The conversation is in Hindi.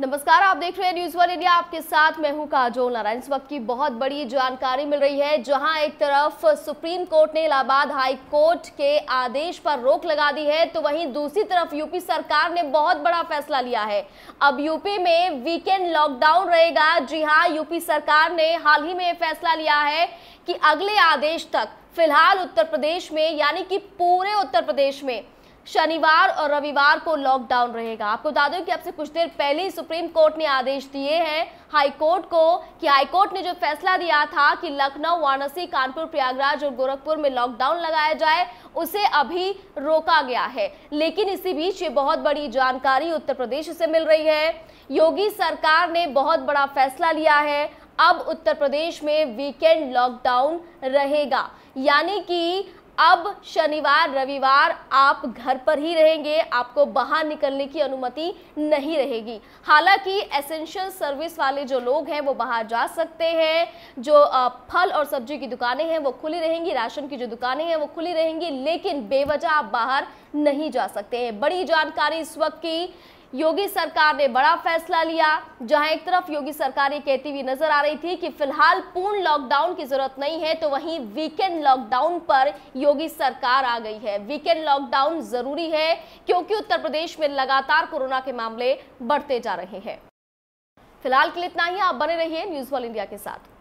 नमस्कार आप देख रहे हैं न्यूज वन इंडिया आपके साथ मैं हूं काजोल नारायण इस वक्त की बहुत बड़ी जानकारी मिल रही है जहां एक तरफ सुप्रीम कोर्ट ने इलाहाबाद हाई कोर्ट के आदेश पर रोक लगा दी है तो वहीं दूसरी तरफ यूपी सरकार ने बहुत बड़ा फैसला लिया है अब यूपी में वीकेंड लॉकडाउन रहेगा जी हाँ यूपी सरकार ने हाल ही में फैसला लिया है कि अगले आदेश तक फिलहाल उत्तर प्रदेश में यानी कि पूरे उत्तर प्रदेश में शनिवार और रविवार को लॉकडाउन रहेगा आपको बता दें कि अब से कुछ देर पहले ही सुप्रीम कोर्ट ने आदेश दिए हैं हाईकोर्ट को कि कोर्ट ने जो फैसला दिया था कि लखनऊ वाराणसी कानपुर प्रयागराज और गोरखपुर में लॉकडाउन लगाया जाए उसे अभी रोका गया है लेकिन इसी बीच ये बहुत बड़ी जानकारी उत्तर प्रदेश से मिल रही है योगी सरकार ने बहुत बड़ा फैसला लिया है अब उत्तर प्रदेश में वीकेंड लॉकडाउन रहेगा यानी कि अब शनिवार रविवार आप घर पर ही रहेंगे आपको बाहर निकलने की अनुमति नहीं रहेगी हालांकि एसेंशियल सर्विस वाले जो लोग हैं वो बाहर जा सकते हैं जो फल और सब्जी की दुकानें हैं वो खुली रहेंगी राशन की जो दुकानें हैं वो खुली रहेंगी लेकिन बेवजह आप बाहर नहीं जा सकते हैं बड़ी जानकारी इस वक्त की योगी सरकार ने बड़ा फैसला लिया जहां एक तरफ योगी सरकार ये कहती हुई नजर आ रही थी कि फिलहाल पूर्ण लॉकडाउन की जरूरत नहीं है तो वहीं वीकेंड लॉकडाउन पर योगी सरकार आ गई है वीकेंड लॉकडाउन जरूरी है क्योंकि उत्तर प्रदेश में लगातार कोरोना के मामले बढ़ते जा रहे हैं फिलहाल के लिए इतना ही आप बने रहिए न्यूज वॉल इंडिया के साथ